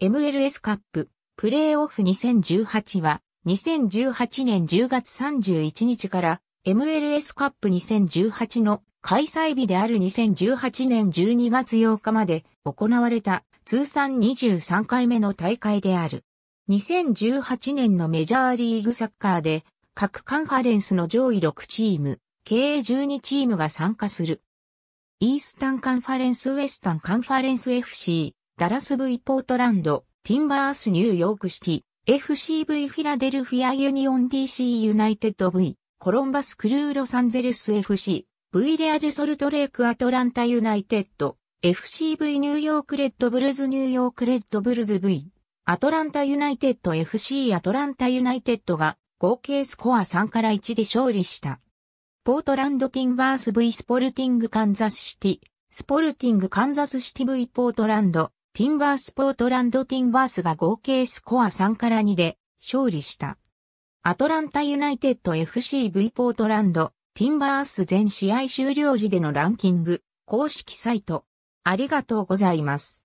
MLS カップ、プレーオフ2018は、2018年10月31日から MLS カップ2018の開催日である2018年12月8日まで行われた通算23回目の大会である。2018年のメジャーリーグサッカーで各カンファレンスの上位6チーム、計12チームが参加する。イースタンカンファレンスウエスタンカンファレンス FC、ダラス V ポートランド、ティンバースニューヨークシティ、FCV フィラデルフィアユニオン DC ユナイテッド V、コロンバスクルーロサンゼルス FC、V レアデソルトレイクアトランタユナイテッド、FCV ニューヨークレッドブルズニューヨークレッドブルズ V、アトランタユナイテッド FC アトランタユナイテッドが合計スコア3から1で勝利した。ポートランドティンバース V スポルティングカンザスシティ、スポルティングカンザスシティ V ポートランド、ティンバースポートランドティンバースが合計スコア3から2で勝利した。アトランタユナイテッド FCV ポートランド、ティンバース全試合終了時でのランキング、公式サイト。ありがとうございます。